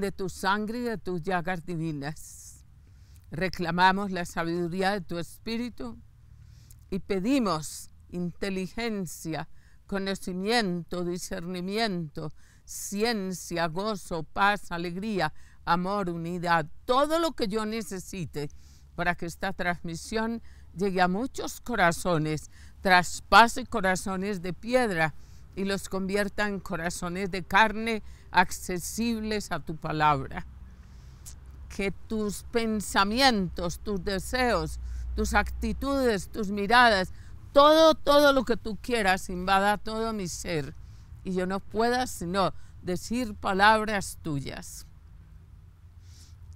de tu sangre y de tus llagas divinas. Reclamamos la sabiduría de tu espíritu y pedimos inteligencia, conocimiento, discernimiento, ciencia, gozo, paz, alegría, amor, unidad, todo lo que yo necesite para que esta transmisión llegue a muchos corazones, traspase corazones de piedra y los convierta en corazones de carne accesibles a tu palabra. Que tus pensamientos, tus deseos, tus actitudes, tus miradas, todo, todo lo que tú quieras invada todo mi ser y yo no pueda sino decir palabras tuyas.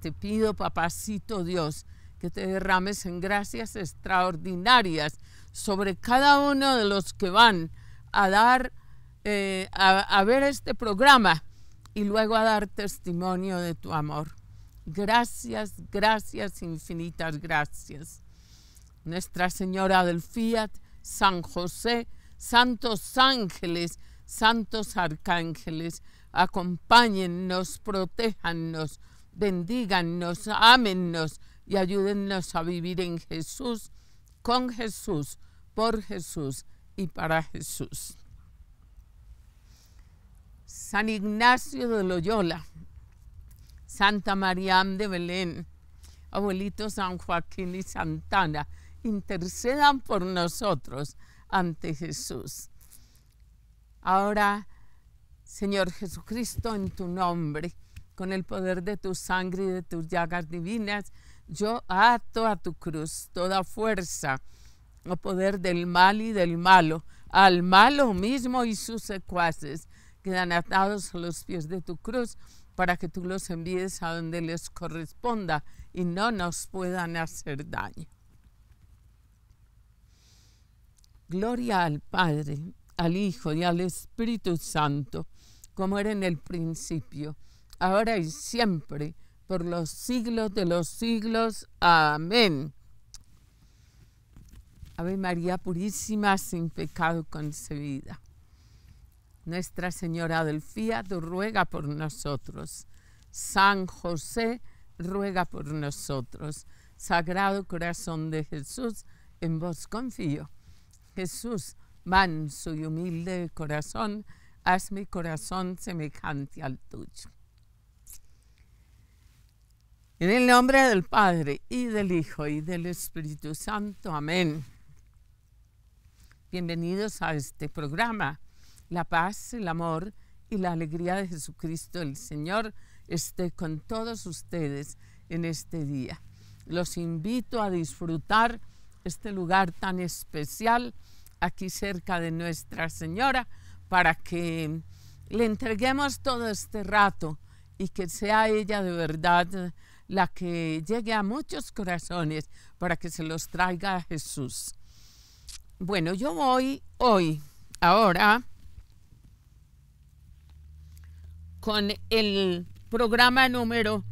Te pido, papacito Dios, que te derrames en gracias extraordinarias sobre cada uno de los que van a dar, eh, a ver este programa y luego a dar testimonio de tu amor. Gracias, gracias, infinitas gracias. Nuestra Señora del Fiat, San José, santos ángeles, santos arcángeles, acompáñennos, protéjanos, bendígannos, ámennos y ayúdennos a vivir en Jesús, con Jesús, por Jesús y para Jesús. San Ignacio de Loyola, Santa María de Belén, abuelito San Joaquín y Santana, intercedan por nosotros ante Jesús. Ahora, Señor Jesucristo, en tu nombre, con el poder de tu sangre y de tus llagas divinas, yo ato a tu cruz toda fuerza o oh poder del mal y del malo, al malo mismo y sus secuaces quedan atados a los pies de tu cruz para que tú los envíes a donde les corresponda y no nos puedan hacer daño. Gloria al Padre, al Hijo y al Espíritu Santo, como era en el principio, ahora y siempre, por los siglos de los siglos. Amén. Ave María Purísima, sin pecado concebida. Nuestra Señora Adelfía, tú ruega por nosotros. San José ruega por nosotros. Sagrado Corazón de Jesús, en vos confío. Jesús, manso y humilde corazón, haz mi corazón semejante al tuyo. En el nombre del Padre, y del Hijo, y del Espíritu Santo. Amén. Bienvenidos a este programa la paz, el amor y la alegría de Jesucristo el Señor esté con todos ustedes en este día. Los invito a disfrutar este lugar tan especial aquí cerca de Nuestra Señora para que le entreguemos todo este rato y que sea ella de verdad la que llegue a muchos corazones para que se los traiga a Jesús. Bueno, yo voy hoy, ahora, con el programa número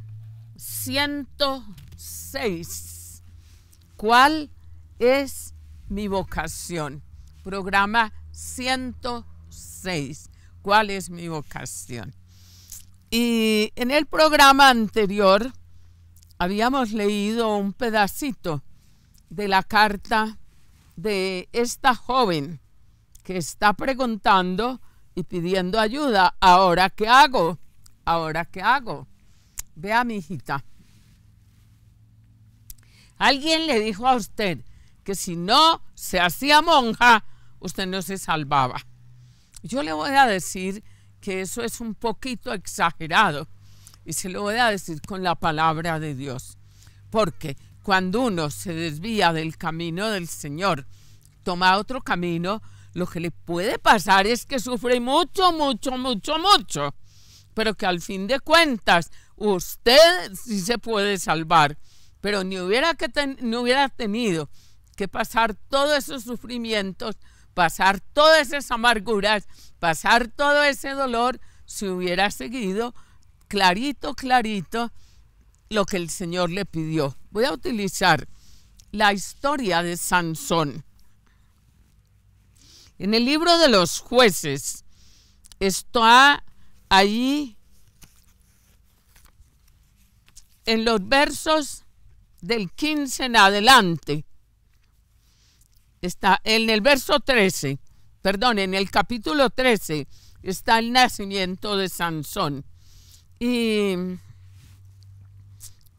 106. ¿Cuál es mi vocación? Programa 106. ¿Cuál es mi vocación? Y en el programa anterior habíamos leído un pedacito de la carta de esta joven que está preguntando y pidiendo ayuda. ¿Ahora qué hago? ¿Ahora qué hago? Vea, mi hijita. Alguien le dijo a usted que si no se hacía monja, usted no se salvaba. Yo le voy a decir que eso es un poquito exagerado y se lo voy a decir con la palabra de Dios. Porque cuando uno se desvía del camino del Señor, toma otro camino, lo que le puede pasar es que sufre mucho, mucho, mucho, mucho, pero que al fin de cuentas usted sí se puede salvar, pero ni hubiera, que ni hubiera tenido que pasar todos esos sufrimientos, pasar todas esas amarguras, pasar todo ese dolor, si hubiera seguido clarito, clarito lo que el Señor le pidió. Voy a utilizar la historia de Sansón. En el libro de los jueces está allí en los versos del 15 en adelante. Está en el verso 13, perdón, en el capítulo 13 está el nacimiento de Sansón. Y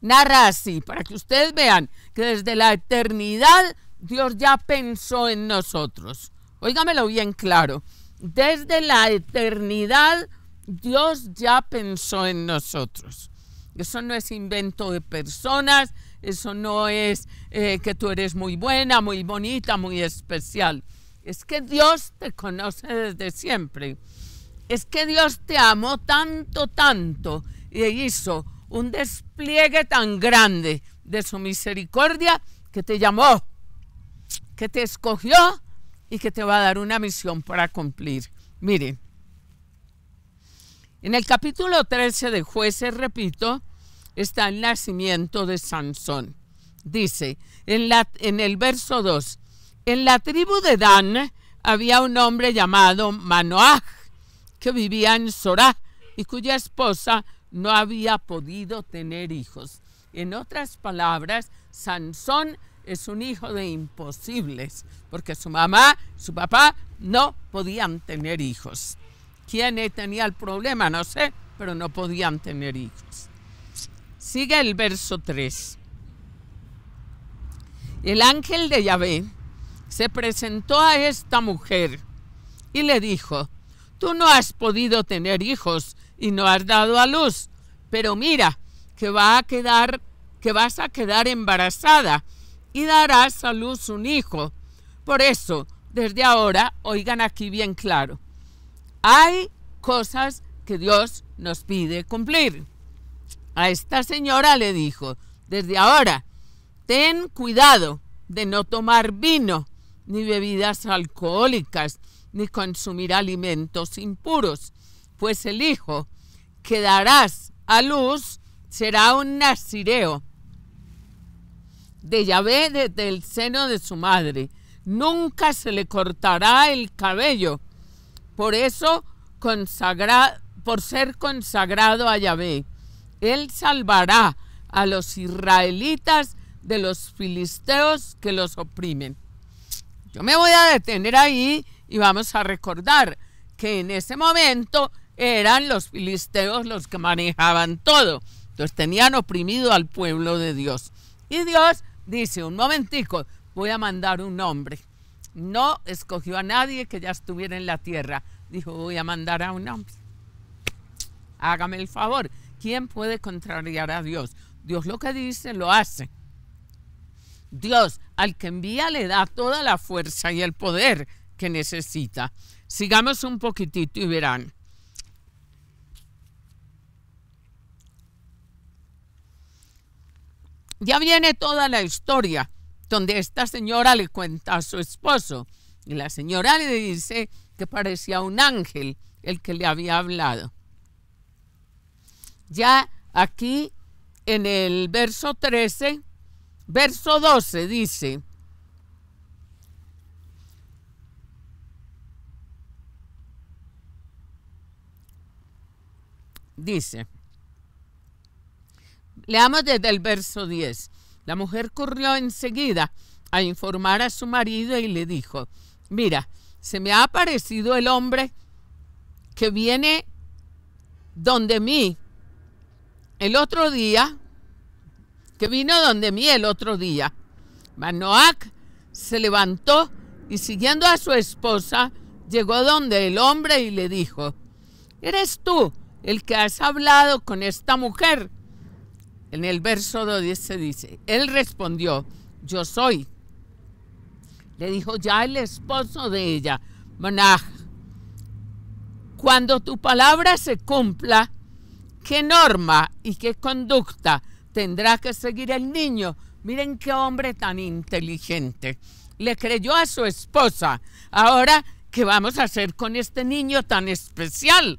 narra así, para que ustedes vean que desde la eternidad Dios ya pensó en nosotros. Óigamelo bien claro. Desde la eternidad Dios ya pensó en nosotros. Eso no es invento de personas, eso no es eh, que tú eres muy buena, muy bonita, muy especial. Es que Dios te conoce desde siempre. Es que Dios te amó tanto, tanto y hizo un despliegue tan grande de su misericordia que te llamó, que te escogió y que te va a dar una misión para cumplir. Miren, en el capítulo 13 de jueces, repito, está el nacimiento de Sansón. Dice en, la, en el verso 2, en la tribu de Dan había un hombre llamado Manoah, que vivía en Sora y cuya esposa no había podido tener hijos. En otras palabras, Sansón es un hijo de imposibles, porque su mamá, su papá no podían tener hijos. ¿Quién tenía el problema? No sé, pero no podían tener hijos. Sigue el verso 3. El ángel de Yahvé se presentó a esta mujer y le dijo, tú no has podido tener hijos y no has dado a luz, pero mira que va a quedar que vas a quedar embarazada y darás a luz un hijo. Por eso, desde ahora, oigan aquí bien claro, hay cosas que Dios nos pide cumplir. A esta señora le dijo, desde ahora, ten cuidado de no tomar vino, ni bebidas alcohólicas, ni consumir alimentos impuros, pues el hijo que darás a luz será un nazireo de Yahvé desde el seno de su madre. Nunca se le cortará el cabello. Por eso, por ser consagrado a Yahvé, él salvará a los israelitas de los filisteos que los oprimen. Yo me voy a detener ahí y vamos a recordar que en ese momento eran los filisteos los que manejaban todo. Entonces tenían oprimido al pueblo de Dios. Y Dios dice, un momentico, voy a mandar un hombre. No escogió a nadie que ya estuviera en la tierra. Dijo, voy a mandar a un hombre. Hágame el favor. ¿Quién puede contrariar a Dios? Dios lo que dice, lo hace. Dios al que envía le da toda la fuerza y el poder que necesita. Sigamos un poquitito y verán. Ya viene toda la historia donde esta señora le cuenta a su esposo y la señora le dice que parecía un ángel el que le había hablado. Ya aquí en el verso 13, verso 12 dice, dice, Leamos desde el verso 10. La mujer corrió enseguida a informar a su marido y le dijo, mira, se me ha aparecido el hombre que viene donde mí el otro día, que vino donde mí el otro día. Manoac se levantó y siguiendo a su esposa, llegó donde el hombre y le dijo, ¿eres tú el que has hablado con esta mujer? En el verso 12 se dice, él respondió, yo soy. Le dijo ya el esposo de ella, Manaj, cuando tu palabra se cumpla, ¿qué norma y qué conducta tendrá que seguir el niño? Miren qué hombre tan inteligente. Le creyó a su esposa. Ahora, ¿qué vamos a hacer con este niño tan especial?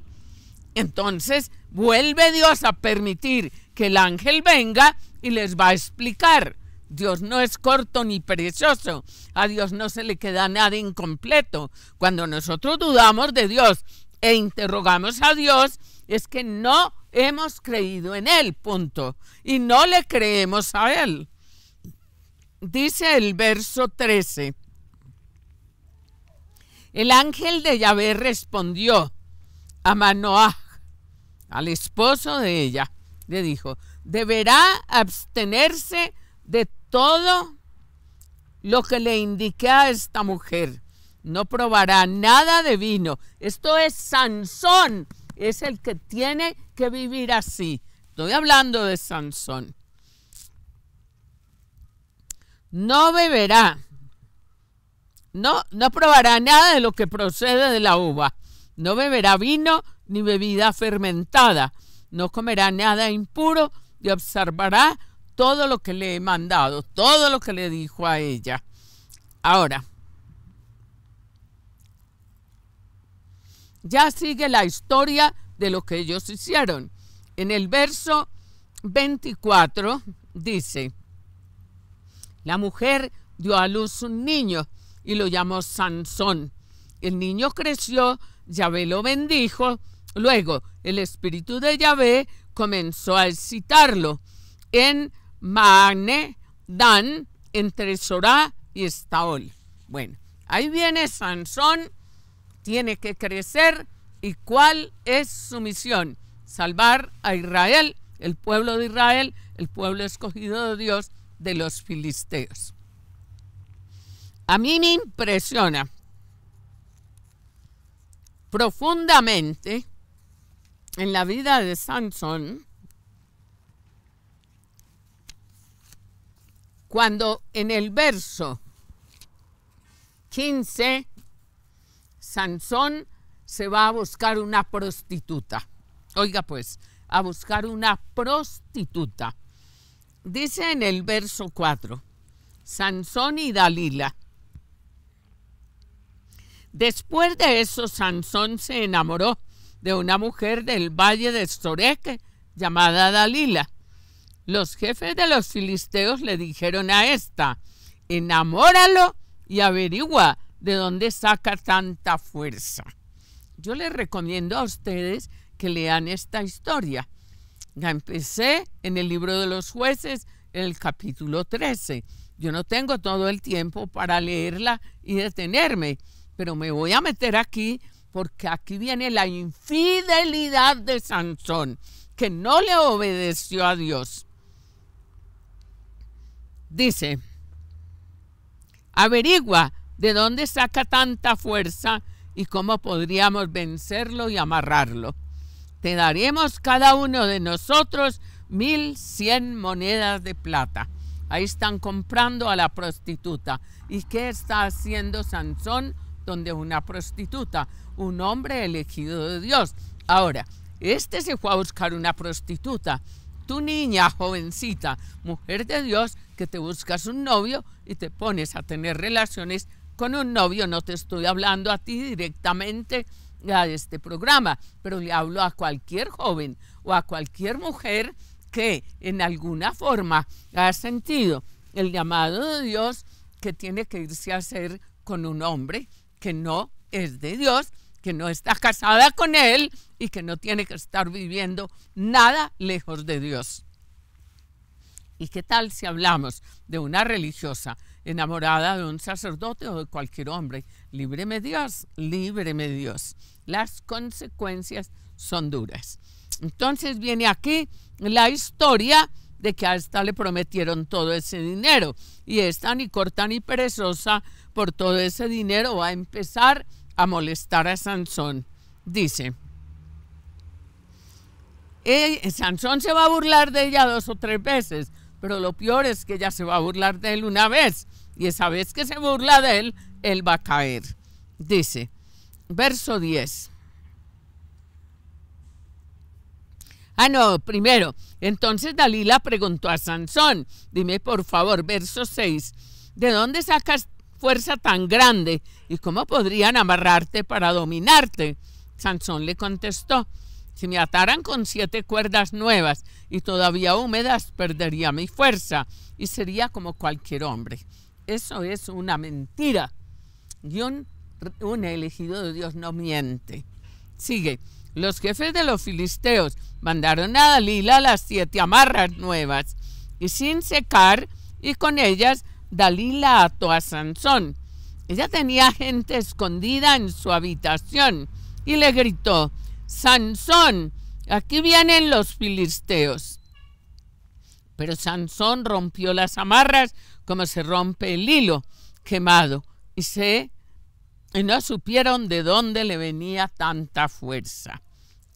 Entonces, vuelve Dios a permitir que el ángel venga y les va a explicar. Dios no es corto ni precioso, A Dios no se le queda nada incompleto. Cuando nosotros dudamos de Dios e interrogamos a Dios, es que no hemos creído en Él, punto. Y no le creemos a Él. Dice el verso 13. El ángel de Yahvé respondió a Manoah, al esposo de ella, le dijo, deberá abstenerse de todo lo que le indique a esta mujer. No probará nada de vino. Esto es Sansón, es el que tiene que vivir así. Estoy hablando de Sansón. No beberá, no, no probará nada de lo que procede de la uva. No beberá vino ni bebida fermentada no comerá nada impuro y observará todo lo que le he mandado, todo lo que le dijo a ella. Ahora, ya sigue la historia de lo que ellos hicieron. En el verso 24 dice, la mujer dio a luz un niño y lo llamó Sansón. El niño creció, Yahvé lo bendijo Luego, el espíritu de Yahvé comenzó a excitarlo en mane Dan, entre Sorá y Staol. Bueno, ahí viene Sansón, tiene que crecer y cuál es su misión? Salvar a Israel, el pueblo de Israel, el pueblo escogido de Dios de los filisteos. A mí me impresiona profundamente en la vida de Sansón cuando en el verso 15, Sansón se va a buscar una prostituta. Oiga pues, a buscar una prostituta. Dice en el verso 4, Sansón y Dalila. Después de eso, Sansón se enamoró de una mujer del valle de Soreque llamada Dalila. Los jefes de los filisteos le dijeron a esta, enamóralo y averigua de dónde saca tanta fuerza. Yo les recomiendo a ustedes que lean esta historia. La empecé en el libro de los jueces, el capítulo 13. Yo no tengo todo el tiempo para leerla y detenerme, pero me voy a meter aquí porque aquí viene la infidelidad de Sansón, que no le obedeció a Dios. Dice, averigua de dónde saca tanta fuerza y cómo podríamos vencerlo y amarrarlo. Te daremos cada uno de nosotros mil cien monedas de plata. Ahí están comprando a la prostituta. ¿Y qué está haciendo Sansón? donde una prostituta, un hombre elegido de Dios. Ahora, este se fue a buscar una prostituta. Tu niña, jovencita, mujer de Dios, que te buscas un novio y te pones a tener relaciones con un novio, no te estoy hablando a ti directamente a este programa, pero le hablo a cualquier joven o a cualquier mujer que en alguna forma ha sentido el llamado de Dios que tiene que irse a hacer con un hombre, que no es de Dios, que no está casada con Él y que no tiene que estar viviendo nada lejos de Dios. ¿Y qué tal si hablamos de una religiosa enamorada de un sacerdote o de cualquier hombre? Líbreme Dios, líbreme Dios. Las consecuencias son duras. Entonces viene aquí la historia de que hasta le prometieron todo ese dinero. Y esta ni corta ni perezosa por todo ese dinero va a empezar a molestar a Sansón. Dice, Sansón se va a burlar de ella dos o tres veces, pero lo peor es que ella se va a burlar de él una vez. Y esa vez que se burla de él, él va a caer. Dice, verso 10. Ah, no, primero, entonces Dalila preguntó a Sansón, dime por favor, verso 6, ¿de dónde sacas fuerza tan grande y cómo podrían amarrarte para dominarte? Sansón le contestó, si me ataran con siete cuerdas nuevas y todavía húmedas, perdería mi fuerza y sería como cualquier hombre. Eso es una mentira. Y un, elegido de Dios no miente. Sigue los jefes de los filisteos mandaron a Dalila las siete amarras nuevas y sin secar y con ellas Dalila ató a Sansón. Ella tenía gente escondida en su habitación y le gritó, Sansón, aquí vienen los filisteos. Pero Sansón rompió las amarras como se rompe el hilo quemado y se y no supieron de dónde le venía tanta fuerza.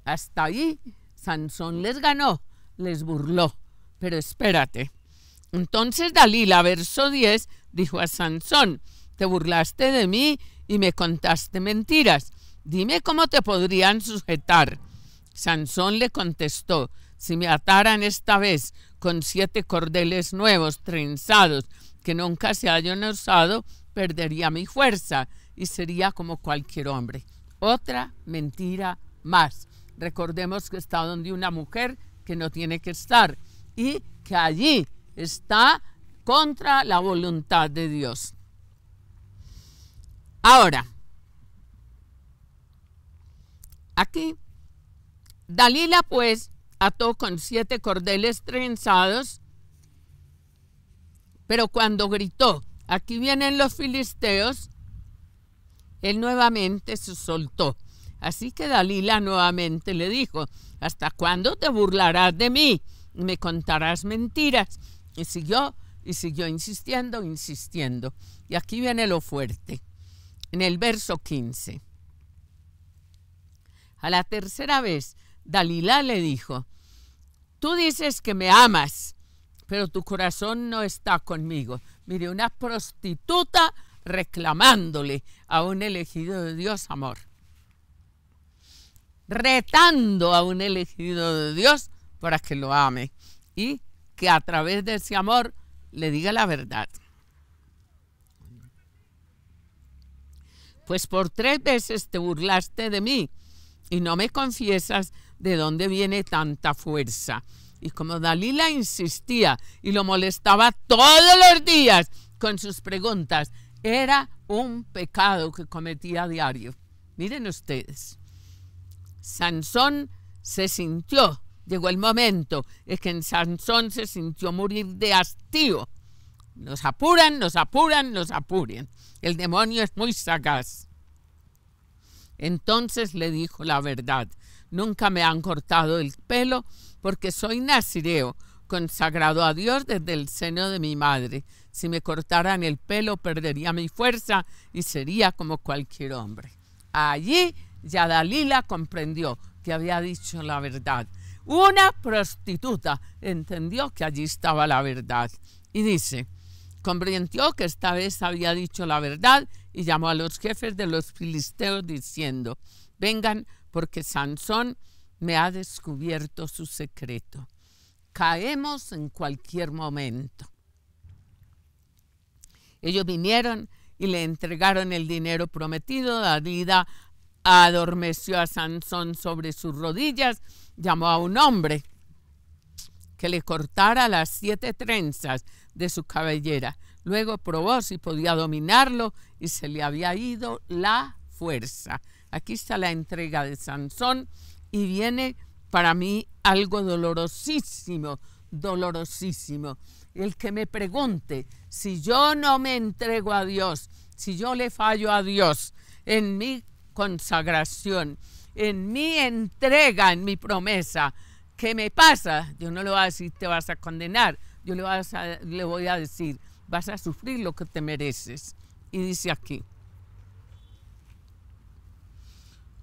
Hasta ahí Sansón les ganó, les burló. Pero espérate. Entonces Dalila, verso 10, dijo a Sansón, te burlaste de mí y me contaste mentiras. Dime cómo te podrían sujetar. Sansón le contestó, si me ataran esta vez con siete cordeles nuevos, trenzados, que nunca se hayan usado, perdería mi fuerza y sería como cualquier hombre. Otra mentira más. Recordemos que está donde una mujer que no tiene que estar y que allí está contra la voluntad de Dios. Ahora, aquí, Dalila pues ató con siete cordeles trenzados, pero cuando gritó, aquí vienen los filisteos, él nuevamente se soltó. Así que Dalila nuevamente le dijo, ¿hasta cuándo te burlarás de mí? Me contarás mentiras. Y siguió, y siguió insistiendo, insistiendo. Y aquí viene lo fuerte, en el verso 15. A la tercera vez, Dalila le dijo, tú dices que me amas, pero tu corazón no está conmigo. Mire, una prostituta reclamándole a un elegido de Dios amor retando a un elegido de Dios para que lo ame y que a través de ese amor le diga la verdad. Pues por tres veces te burlaste de mí y no me confiesas de dónde viene tanta fuerza. Y como Dalila insistía y lo molestaba todos los días con sus preguntas, era un pecado que cometía a diario. Miren ustedes. Sansón se sintió, llegó el momento, es que en Sansón se sintió morir de hastío. Nos apuran, nos apuran, nos apuran. El demonio es muy sagaz. Entonces le dijo la verdad, nunca me han cortado el pelo porque soy nazireo, consagrado a Dios desde el seno de mi madre. Si me cortaran el pelo perdería mi fuerza y sería como cualquier hombre. Allí Dalila comprendió que había dicho la verdad. Una prostituta entendió que allí estaba la verdad y dice, comprendió que esta vez había dicho la verdad y llamó a los jefes de los filisteos diciendo, vengan porque Sansón me ha descubierto su secreto. Caemos en cualquier momento. Ellos vinieron y le entregaron el dinero prometido. a Dalila adormeció a Sansón sobre sus rodillas, llamó a un hombre que le cortara las siete trenzas de su cabellera. Luego probó si podía dominarlo y se le había ido la fuerza. Aquí está la entrega de Sansón y viene para mí algo dolorosísimo, dolorosísimo. El que me pregunte si yo no me entrego a Dios, si yo le fallo a Dios en mi consagración, en mi entrega, en mi promesa. ¿Qué me pasa? Yo no le voy a decir te vas a condenar, yo le, vas a, le voy a decir vas a sufrir lo que te mereces. Y dice aquí,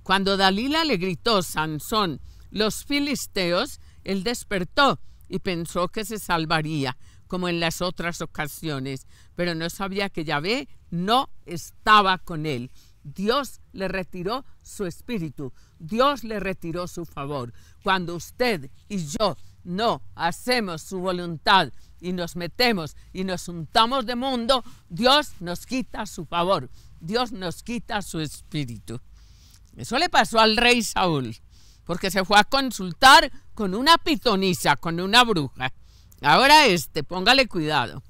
cuando Dalila le gritó, Sansón, los filisteos, él despertó y pensó que se salvaría, como en las otras ocasiones, pero no sabía que Yahvé no estaba con él. Dios le retiró su espíritu, Dios le retiró su favor. Cuando usted y yo no hacemos su voluntad y nos metemos y nos juntamos de mundo, Dios nos quita su favor, Dios nos quita su espíritu. Eso le pasó al rey Saúl, porque se fue a consultar con una pitonisa, con una bruja. Ahora este, póngale cuidado.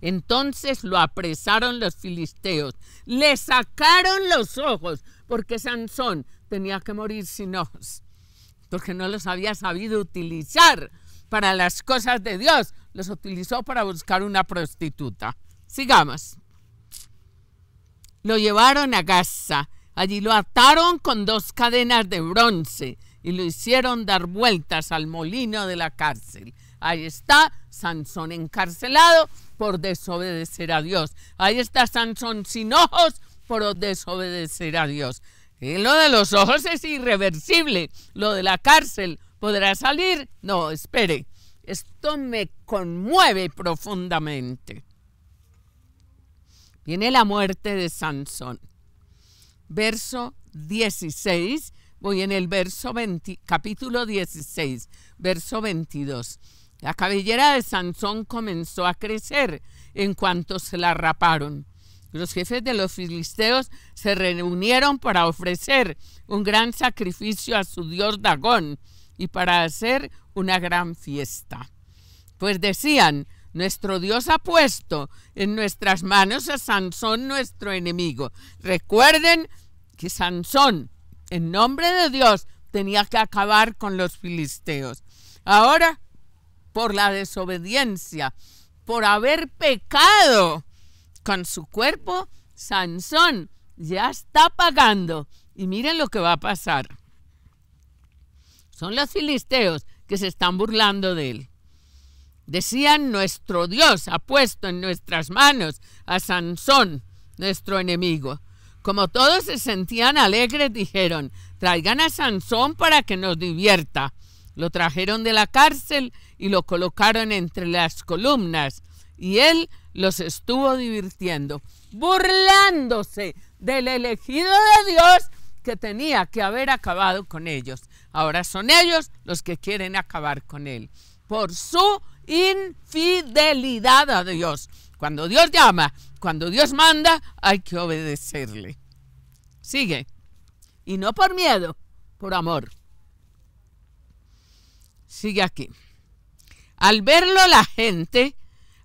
Entonces lo apresaron los filisteos, le sacaron los ojos, porque Sansón tenía que morir sin ojos, porque no los había sabido utilizar para las cosas de Dios, los utilizó para buscar una prostituta. Sigamos. Lo llevaron a Gaza, allí lo ataron con dos cadenas de bronce y lo hicieron dar vueltas al molino de la cárcel. Ahí está Sansón encarcelado por desobedecer a Dios. Ahí está Sansón sin ojos por desobedecer a Dios. Eh, lo de los ojos es irreversible. Lo de la cárcel, ¿podrá salir? No, espere. Esto me conmueve profundamente. Viene la muerte de Sansón. Verso 16, voy en el verso 20, capítulo 16, verso 22. La cabellera de Sansón comenzó a crecer en cuanto se la raparon. Los jefes de los filisteos se reunieron para ofrecer un gran sacrificio a su dios Dagón y para hacer una gran fiesta. Pues decían, nuestro Dios ha puesto en nuestras manos a Sansón, nuestro enemigo. Recuerden que Sansón, en nombre de Dios, tenía que acabar con los filisteos. Ahora por la desobediencia, por haber pecado con su cuerpo, Sansón ya está pagando. Y miren lo que va a pasar. Son los filisteos que se están burlando de él. Decían, nuestro Dios ha puesto en nuestras manos a Sansón, nuestro enemigo. Como todos se sentían alegres, dijeron, traigan a Sansón para que nos divierta. Lo trajeron de la cárcel y lo colocaron entre las columnas y él los estuvo divirtiendo, burlándose del elegido de Dios que tenía que haber acabado con ellos. Ahora son ellos los que quieren acabar con él por su infidelidad a Dios. Cuando Dios llama, cuando Dios manda, hay que obedecerle. Sigue. Y no por miedo, por amor. Sigue aquí. Al verlo la gente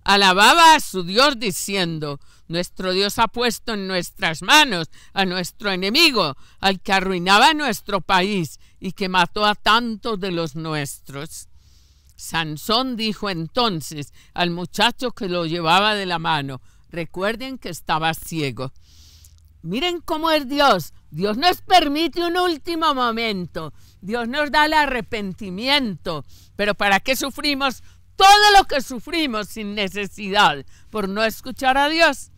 alababa a su Dios diciendo, nuestro Dios ha puesto en nuestras manos a nuestro enemigo, al que arruinaba nuestro país y que mató a tantos de los nuestros. Sansón dijo entonces al muchacho que lo llevaba de la mano, recuerden que estaba ciego. Miren cómo es Dios. Dios nos permite un último momento. Dios nos da el arrepentimiento, pero ¿para qué sufrimos todo lo que sufrimos sin necesidad por no escuchar a Dios?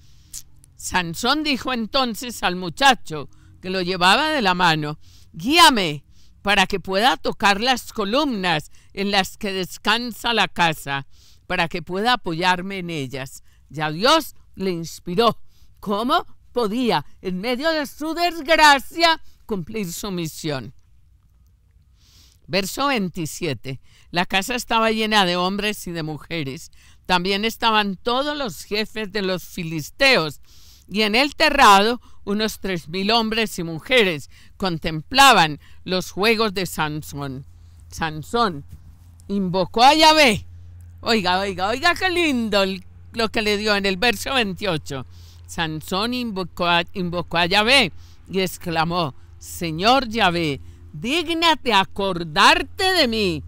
Sansón dijo entonces al muchacho que lo llevaba de la mano, guíame para que pueda tocar las columnas en las que descansa la casa, para que pueda apoyarme en ellas. Ya Dios le inspiró. ¿Cómo podía, en medio de su desgracia, cumplir su misión? Verso 27. La casa estaba llena de hombres y de mujeres. También estaban todos los jefes de los filisteos. Y en el terrado unos tres mil hombres y mujeres contemplaban los juegos de Sansón. Sansón invocó a Yahvé. Oiga, oiga, oiga, qué lindo lo que le dio en el verso 28. Sansón invocó invocó a Yahvé y exclamó, Señor Yahvé, dígnate acordarte de mí,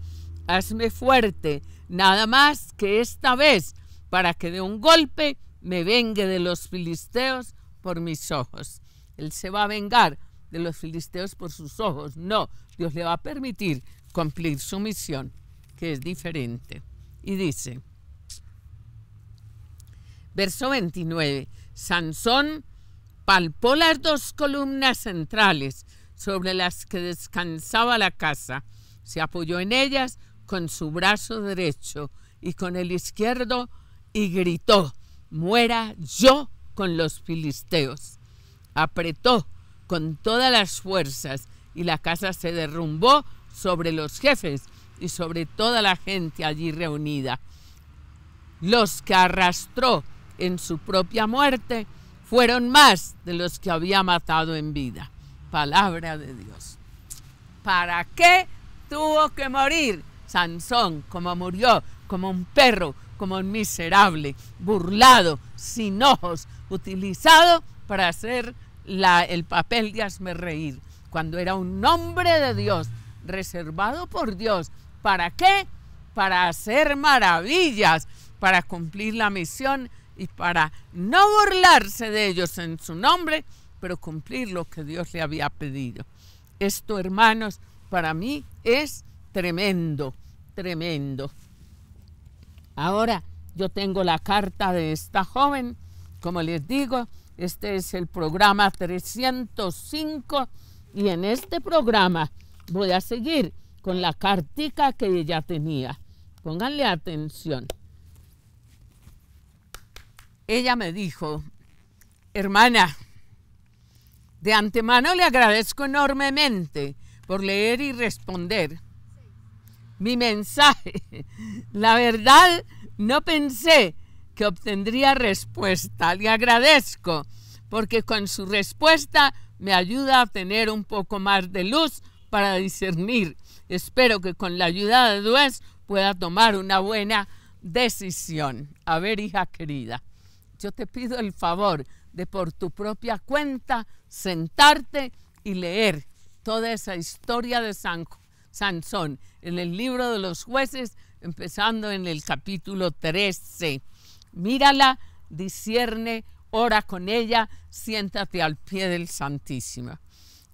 hazme fuerte, nada más que esta vez, para que de un golpe me vengue de los filisteos por mis ojos. Él se va a vengar de los filisteos por sus ojos. No, Dios le va a permitir cumplir su misión, que es diferente. Y dice, verso 29, Sansón palpó las dos columnas centrales sobre las que descansaba la casa. Se apoyó en ellas con su brazo derecho y con el izquierdo y gritó, muera yo con los filisteos. Apretó con todas las fuerzas y la casa se derrumbó sobre los jefes y sobre toda la gente allí reunida. Los que arrastró en su propia muerte fueron más de los que había matado en vida palabra de Dios. ¿Para qué tuvo que morir Sansón como murió, como un perro, como un miserable, burlado, sin ojos, utilizado para hacer el papel de hazme reír, cuando era un nombre de Dios, reservado por Dios. ¿Para qué? Para hacer maravillas, para cumplir la misión y para no burlarse de ellos en su nombre, pero cumplir lo que Dios le había pedido. Esto, hermanos, para mí es tremendo, tremendo. Ahora yo tengo la carta de esta joven, como les digo, este es el programa 305 y en este programa voy a seguir con la cartica que ella tenía. Pónganle atención. Ella me dijo, hermana, de antemano le agradezco enormemente por leer y responder mi mensaje. La verdad, no pensé que obtendría respuesta. Le agradezco porque con su respuesta me ayuda a tener un poco más de luz para discernir. Espero que con la ayuda de Dios pueda tomar una buena decisión. A ver, hija querida, yo te pido el favor de por tu propia cuenta sentarte y leer toda esa historia de Sansón en el libro de los jueces, empezando en el capítulo 13. Mírala, discierne, ora con ella, siéntate al pie del Santísimo.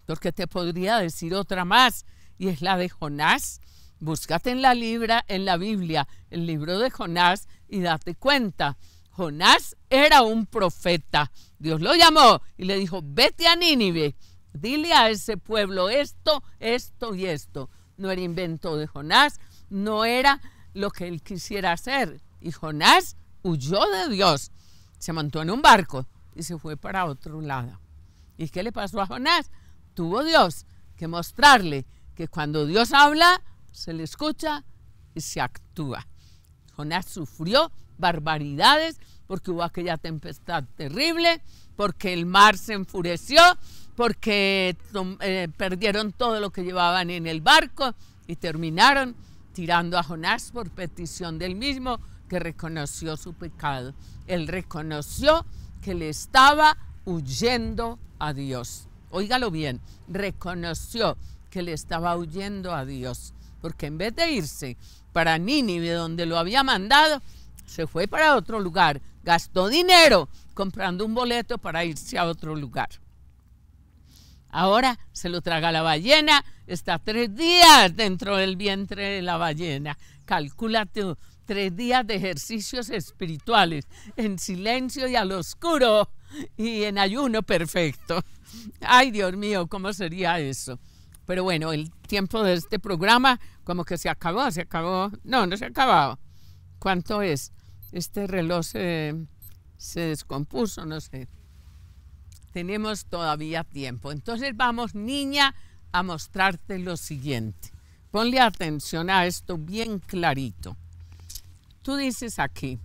Porque te podría decir otra más, y es la de Jonás. Búscate en la, libra, en la Biblia el libro de Jonás y date cuenta Jonás era un profeta. Dios lo llamó y le dijo, vete a Nínive, dile a ese pueblo esto, esto y esto. No era invento de Jonás, no era lo que él quisiera hacer. Y Jonás huyó de Dios, se montó en un barco y se fue para otro lado. ¿Y qué le pasó a Jonás? Tuvo Dios que mostrarle que cuando Dios habla, se le escucha y se actúa. Jonás sufrió barbaridades, porque hubo aquella tempestad terrible, porque el mar se enfureció, porque eh, perdieron todo lo que llevaban en el barco y terminaron tirando a Jonás por petición del mismo que reconoció su pecado. Él reconoció que le estaba huyendo a Dios. Óigalo bien, reconoció que le estaba huyendo a Dios, porque en vez de irse para Nínive, donde lo había mandado, se fue para otro lugar, gastó dinero comprando un boleto para irse a otro lugar. Ahora se lo traga la ballena, está tres días dentro del vientre de la ballena. Calcula tres días de ejercicios espirituales, en silencio y al oscuro y en ayuno perfecto. Ay, Dios mío, ¿cómo sería eso? Pero bueno, el tiempo de este programa como que se acabó, se acabó. No, no se acabó acabado. ¿Cuánto es? este reloj se, descompuso, no sé. Tenemos todavía tiempo. Entonces vamos, niña, a mostrarte lo siguiente. Ponle atención a esto bien clarito. Tú dices aquí,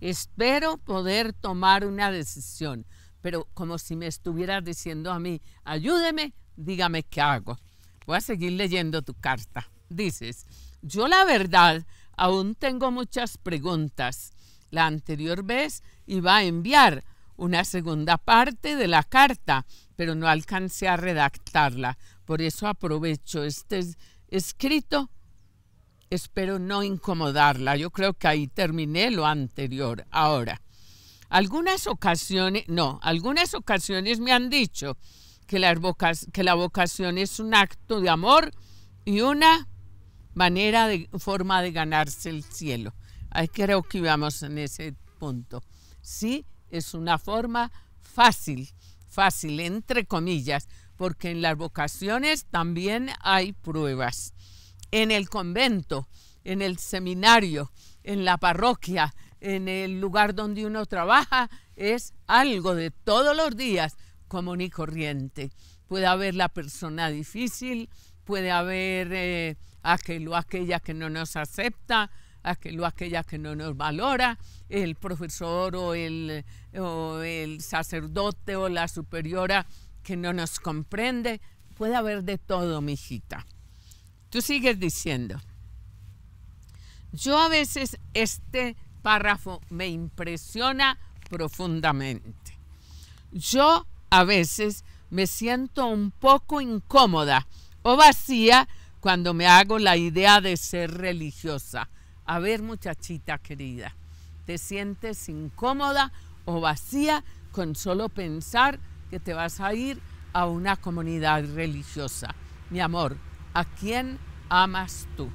espero poder tomar una decisión, pero como si me estuvieras diciendo a mí, ayúdeme, dígame qué hago. Voy a seguir leyendo tu carta. Dices, yo la verdad Aún tengo muchas preguntas. La anterior vez iba a enviar una segunda parte de la carta, pero no alcancé a redactarla. Por eso aprovecho este escrito. Espero no incomodarla. Yo creo que ahí terminé lo anterior. Ahora, algunas ocasiones, no, algunas ocasiones me han dicho que la, que la vocación es un acto de amor y una manera de forma de ganarse el cielo. Ahí creo que vamos en ese punto. Sí, es una forma fácil, fácil, entre comillas, porque en las vocaciones también hay pruebas. En el convento, en el seminario, en la parroquia, en el lugar donde uno trabaja, es algo de todos los días común y corriente. Puede haber la persona difícil, puede haber eh, aquel o aquella que no nos acepta, aquel o aquella que no nos valora, el profesor o el, o el sacerdote o la superiora que no nos comprende. Puede haber de todo, mijita. Tú sigues diciendo. Yo a veces este párrafo me impresiona profundamente. Yo a veces me siento un poco incómoda o vacía cuando me hago la idea de ser religiosa. A ver, muchachita querida, ¿te sientes incómoda o vacía con solo pensar que te vas a ir a una comunidad religiosa? Mi amor, ¿a quién amas tú?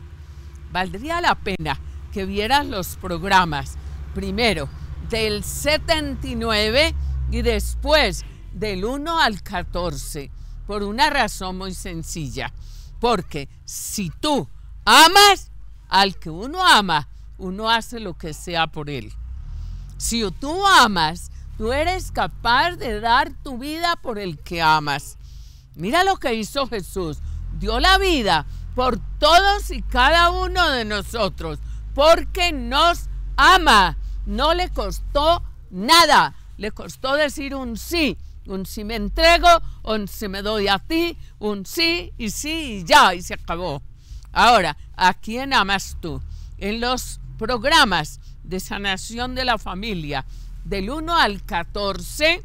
Valdría la pena que vieras los programas, primero del 79 y después del 1 al 14, por una razón muy sencilla porque si tú amas al que uno ama, uno hace lo que sea por él. Si tú amas, tú eres capaz de dar tu vida por el que amas. Mira lo que hizo Jesús. Dio la vida por todos y cada uno de nosotros, porque nos ama. No le costó nada, le costó decir un sí, un sí me entrego, un sí me doy a ti, un sí y sí y ya, y se acabó. Ahora, ¿a quién amas tú? En los programas de sanación de la familia, del 1 al 14,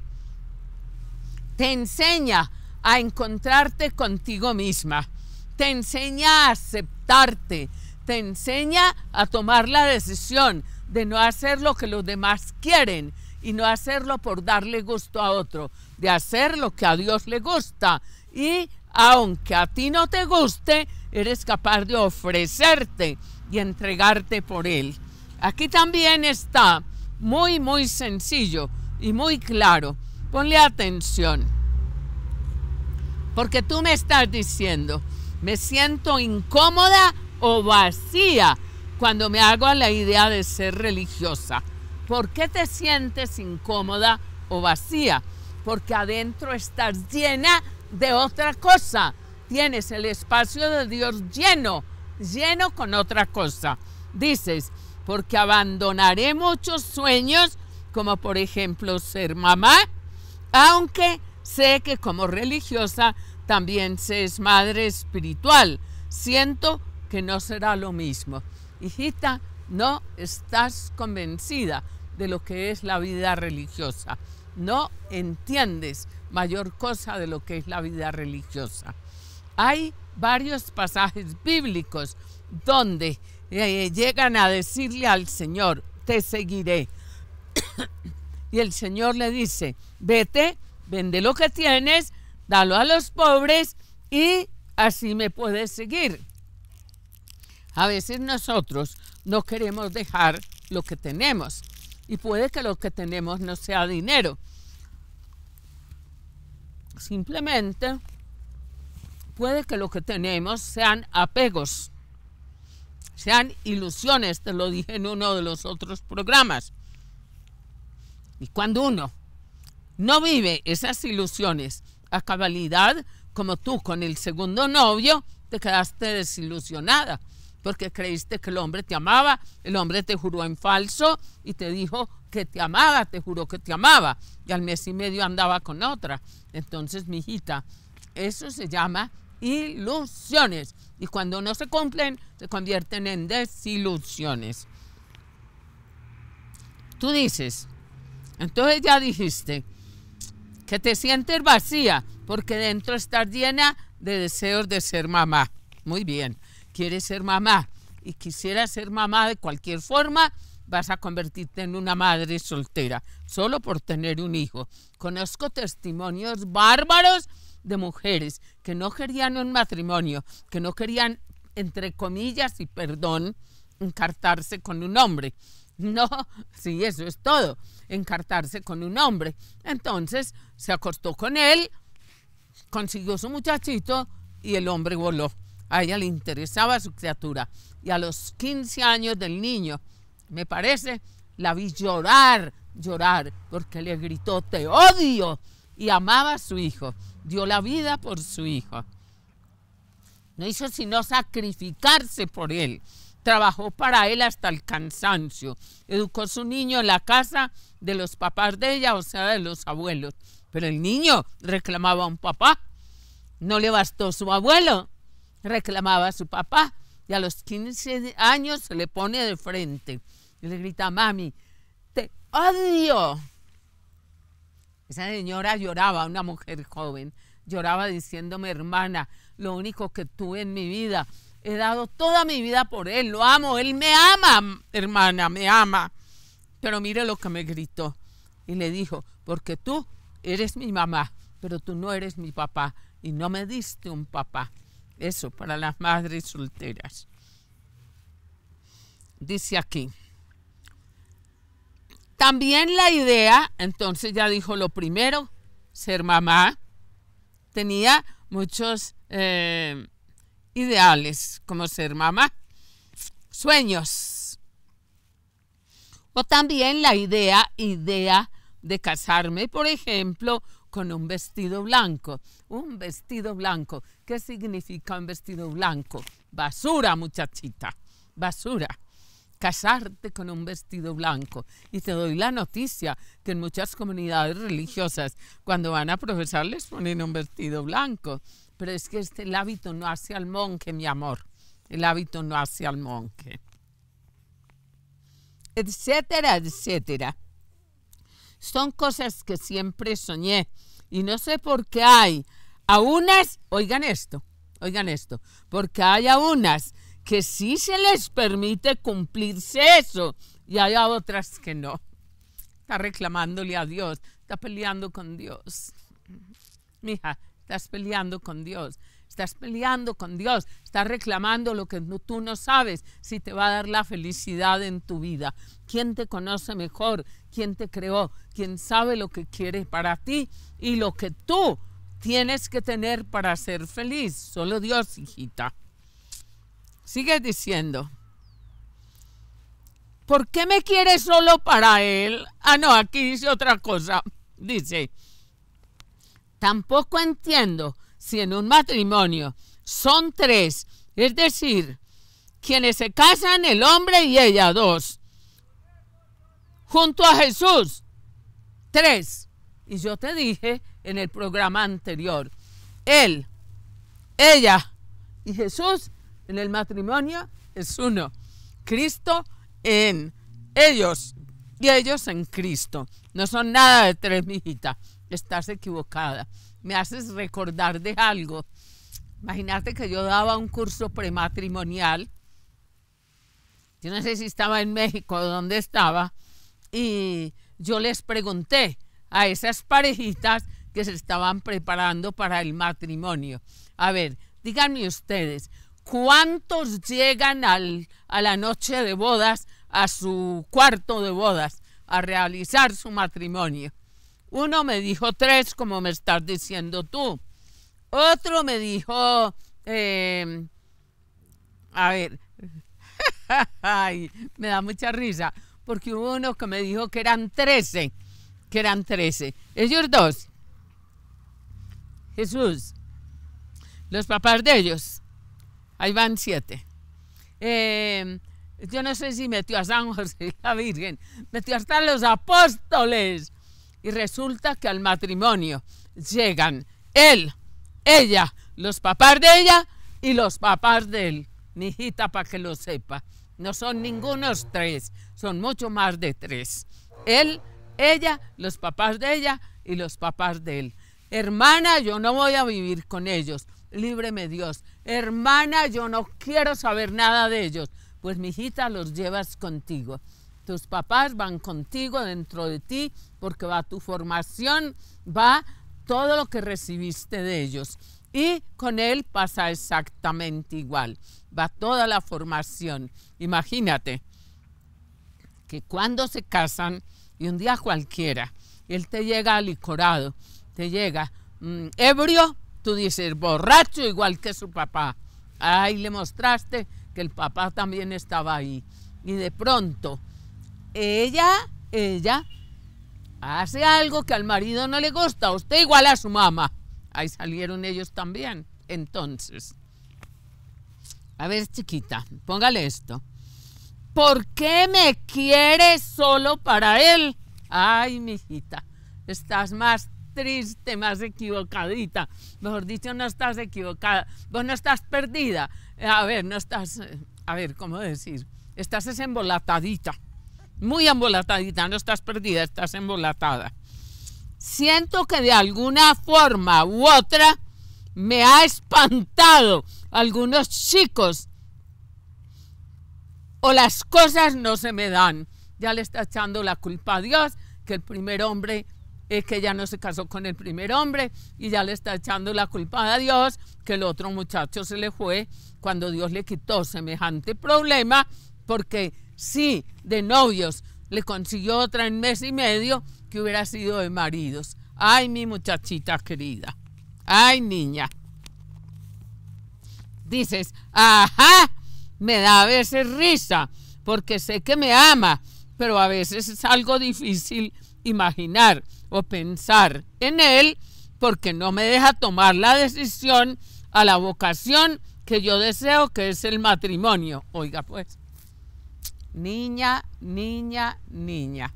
te enseña a encontrarte contigo misma, te enseña a aceptarte, te enseña a tomar la decisión de no hacer lo que los demás quieren, y no hacerlo por darle gusto a otro, de hacer lo que a Dios le gusta. Y aunque a ti no te guste, eres capaz de ofrecerte y entregarte por Él. Aquí también está muy, muy sencillo y muy claro. Ponle atención. Porque tú me estás diciendo, me siento incómoda o vacía cuando me hago a la idea de ser religiosa. ¿Por qué te sientes incómoda o vacía? Porque adentro estás llena de otra cosa. Tienes el espacio de Dios lleno, lleno con otra cosa. Dices, porque abandonaré muchos sueños, como por ejemplo ser mamá, aunque sé que como religiosa también se madre espiritual. Siento que no será lo mismo. Hijita, no estás convencida de lo que es la vida religiosa. No entiendes mayor cosa de lo que es la vida religiosa. Hay varios pasajes bíblicos donde eh, llegan a decirle al Señor, te seguiré. y el Señor le dice, vete, vende lo que tienes, dalo a los pobres y así me puedes seguir. A veces nosotros no queremos dejar lo que tenemos. Y puede que lo que tenemos no sea dinero. Simplemente puede que lo que tenemos sean apegos, sean ilusiones, te lo dije en uno de los otros programas. Y cuando uno no vive esas ilusiones a cabalidad, como tú con el segundo novio, te quedaste desilusionada porque creíste que el hombre te amaba, el hombre te juró en falso y te dijo que te amaba, te juró que te amaba, y al mes y medio andaba con otra. Entonces, mi hijita, eso se llama ilusiones, y cuando no se cumplen, se convierten en desilusiones. Tú dices, entonces ya dijiste que te sientes vacía porque dentro estás llena de deseos de ser mamá. Muy bien quieres ser mamá y quisiera ser mamá de cualquier forma, vas a convertirte en una madre soltera, solo por tener un hijo. Conozco testimonios bárbaros de mujeres que no querían un matrimonio, que no querían, entre comillas y perdón, encartarse con un hombre. No, sí, eso es todo, encartarse con un hombre. Entonces se acostó con él, consiguió su muchachito y el hombre voló. A ella le interesaba su criatura. Y a los 15 años del niño, me parece, la vi llorar, llorar, porque le gritó, te odio. Y amaba a su hijo, dio la vida por su hijo. No hizo sino sacrificarse por él. Trabajó para él hasta el cansancio. Educó a su niño en la casa de los papás de ella, o sea, de los abuelos. Pero el niño reclamaba a un papá. No le bastó su abuelo, reclamaba a su papá. Y a los 15 años se le pone de frente y le grita, mami, te odio. Esa señora lloraba, una mujer joven, lloraba diciéndome, hermana, lo único que tuve en mi vida, he dado toda mi vida por él, lo amo, él me ama, hermana, me ama. Pero mire lo que me gritó y le dijo, porque tú eres mi mamá, pero tú no eres mi papá y no me diste un papá. Eso, para las madres solteras. Dice aquí. También la idea, entonces ya dijo lo primero, ser mamá, tenía muchos eh, ideales como ser mamá, sueños. O también la idea, idea de casarme, por ejemplo, con un vestido blanco. Un vestido blanco. ¿Qué significa un vestido blanco? Basura, muchachita. Basura. Casarte con un vestido blanco. Y te doy la noticia que en muchas comunidades religiosas, cuando van a profesar, les ponen un vestido blanco. Pero es que este, el hábito no hace al monje, mi amor. El hábito no hace al monje. Etcétera, etcétera. Son cosas que siempre soñé y no sé por qué hay a unas, oigan esto, oigan esto, porque hay a unas que sí se les permite cumplirse eso y hay a otras que no. Está reclamándole a Dios, está peleando con Dios. Mija, estás peleando con Dios estás peleando con Dios, estás reclamando lo que tú no sabes si te va a dar la felicidad en tu vida. ¿Quién te conoce mejor? ¿Quién te creó? ¿Quién sabe lo que quiere para ti y lo que tú tienes que tener para ser feliz? Solo Dios, hijita. Sigue diciendo. ¿Por qué me quiere solo para él? Ah, no, aquí dice otra cosa. Dice, tampoco entiendo si en un matrimonio son tres, es decir, quienes se casan, el hombre y ella, dos, junto a Jesús, tres. Y yo te dije en el programa anterior, él, ella y Jesús en el matrimonio es uno. Cristo en ellos y ellos en Cristo. No son nada de tres, mijita. Estás equivocada me haces recordar de algo. Imagínate que yo daba un curso prematrimonial. Yo no sé si estaba en México, dónde estaba. Y yo les pregunté a esas parejitas que se estaban preparando para el matrimonio. A ver, díganme ustedes, ¿cuántos llegan a la noche de bodas, a su cuarto de bodas, a realizar su matrimonio? Uno me dijo tres, como me estás diciendo tú. Otro me dijo, em, a ver, me da mucha risa, porque hubo uno que me dijo que eran trece, que eran trece. Ellos dos, Jesús, los papás de ellos, ahí van siete. Em, yo no sé si metió a San José la Virgen, metió hasta los apóstoles, y resulta que al matrimonio llegan él, ella, los papás de ella y los papás de él. Mi hijita, para que lo sepa. No son ningunos tres, son mucho más de tres. Él, ella, los papás de ella y los papás de él. Hermana, yo no voy a vivir con ellos. Líbreme Dios. Hermana, yo no quiero saber nada de ellos. Pues mi hijita los llevas contigo tus papás van contigo dentro de ti, porque va tu formación, va todo lo que recibiste de ellos. Y con él pasa exactamente igual, va toda la formación. Imagínate que cuando se casan y un día cualquiera, él te llega alicorado, te llega mm, ebrio, tú dices borracho igual que su papá. Ahí le mostraste que el papá también estaba ahí. Y de pronto ella, ella, hace algo que al marido no le gusta, usted igual a su mamá. Ahí salieron ellos también. Entonces, a ver chiquita, póngale esto. ¿Por qué me quieres solo para él? Ay, mijita, estás más triste, más equivocadita. Mejor dicho, no estás equivocada. Vos no estás perdida. A ver, no estás... Eh, a ver, ¿cómo decir? Estás desembolatadita muy embolatadita, no estás perdida, estás embolatada. Siento que de alguna forma u otra me ha espantado algunos chicos o las cosas no se me dan. Ya le está echando la culpa a Dios, que el primer hombre es que ya no se casó con el primer hombre y ya le está echando la culpa a Dios que el otro muchacho se le fue cuando Dios le quitó semejante problema porque sí, de novios. Le consiguió otra en mes y medio que hubiera sido de maridos. Ay, mi muchachita querida. Ay, niña. Dices, ajá, me da a veces risa porque sé que me ama, pero a veces es algo difícil imaginar o pensar en él porque no me deja tomar la decisión a la vocación que yo deseo que es el matrimonio. Oiga, pues niña, niña, niña.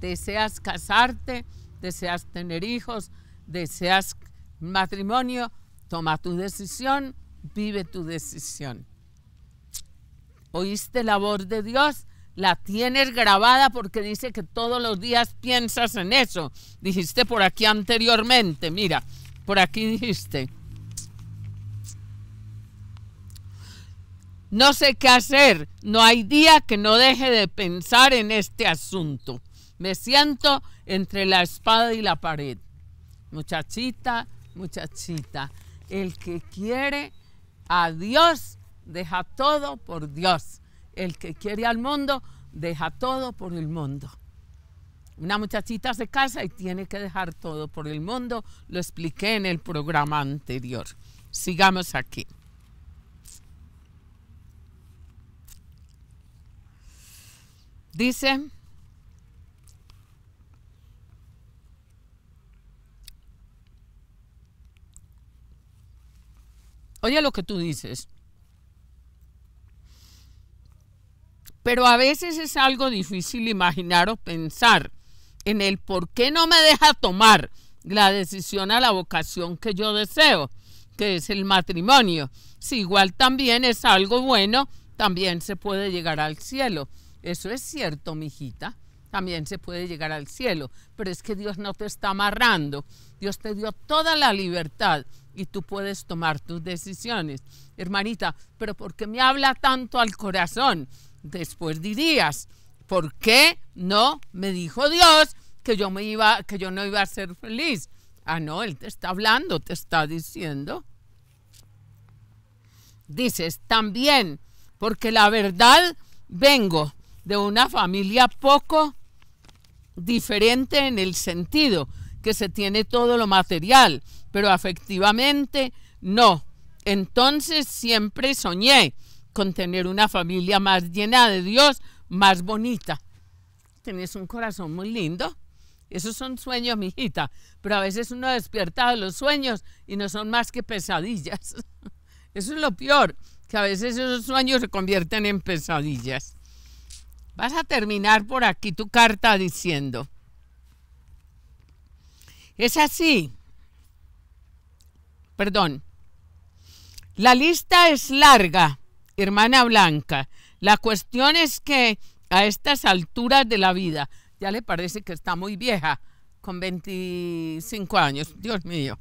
Deseas casarte, deseas tener hijos, deseas matrimonio, toma tu decisión, vive tu decisión. ¿Oíste la voz de Dios? La tienes grabada porque dice que todos los días piensas en eso. Dijiste por aquí anteriormente, mira, por aquí dijiste, No sé qué hacer. No hay día que no deje de pensar en este asunto. Me siento entre la espada y la pared. Muchachita, muchachita, el que quiere a Dios deja todo por Dios. El que quiere al mundo deja todo por el mundo. Una muchachita se casa y tiene que dejar todo por el mundo. Lo expliqué en el programa anterior. Sigamos aquí. Dice, oye lo que tú dices, pero a veces es algo difícil imaginar o pensar en el por qué no me deja tomar la decisión a la vocación que yo deseo, que es el matrimonio. Si igual también es algo bueno, también se puede llegar al cielo. Eso es cierto, mijita. También se puede llegar al cielo, pero es que Dios no te está amarrando. Dios te dio toda la libertad y tú puedes tomar tus decisiones. Hermanita, pero ¿por qué me habla tanto al corazón? Después dirías, ¿por qué no me dijo Dios que yo me iba que yo no iba a ser feliz? Ah, no, él te está hablando, te está diciendo. Dices, también, porque la verdad vengo de una familia poco diferente en el sentido que se tiene todo lo material, pero afectivamente no. Entonces siempre soñé con tener una familia más llena de Dios, más bonita. Tenés un corazón muy lindo. Esos son sueños, mijita, pero a veces uno despierta de los sueños y no son más que pesadillas. Eso es lo peor, que a veces esos sueños se convierten en pesadillas. Vas a terminar por aquí tu carta diciendo, es así, perdón, la lista es larga, hermana Blanca, la cuestión es que a estas alturas de la vida, ya le parece que está muy vieja, con 25 años, Dios mío,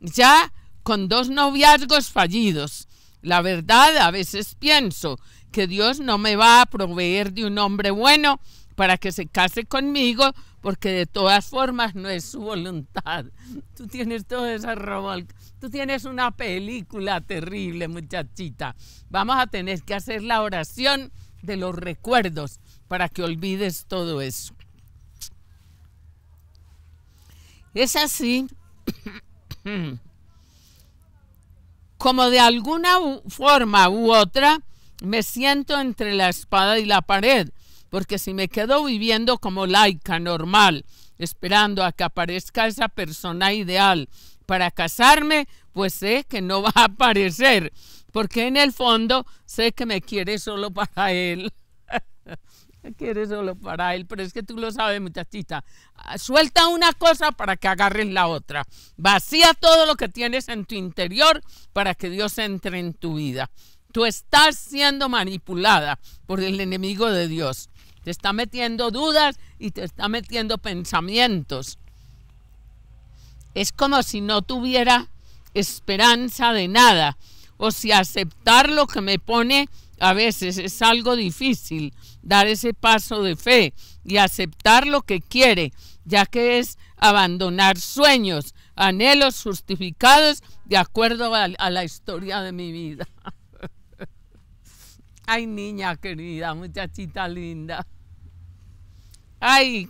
ya con dos noviazgos fallidos. La verdad, a veces pienso que Dios no me va a proveer de un hombre bueno para que se case conmigo, porque de todas formas no es su voluntad. Tú tienes todo ese robó, Tú tienes una película terrible, muchachita. Vamos a tener que hacer la oración de los recuerdos para que olvides todo eso. Es así como de alguna forma u otra me siento entre la espada y la pared, porque si me quedo viviendo como laica normal, esperando a que aparezca esa persona ideal para casarme, pues sé que no va a aparecer, porque en el fondo sé que me quiere solo para él. me quiere solo para él, pero es que tú lo sabes, muchachita. Ah, suelta una cosa para que agarres la otra. Vacía todo lo que tienes en tu interior para que Dios entre en tu vida. Tú estás siendo manipulada por el enemigo de Dios. Te está metiendo dudas y te está metiendo pensamientos. Es como si no tuviera esperanza de nada. O si aceptar lo que me pone a veces es algo difícil, dar ese paso de fe y aceptar lo que quiere, ya que es abandonar sueños, anhelos justificados de acuerdo a, la historia de mi vida. Ay, niña querida, muchachita linda. Ay.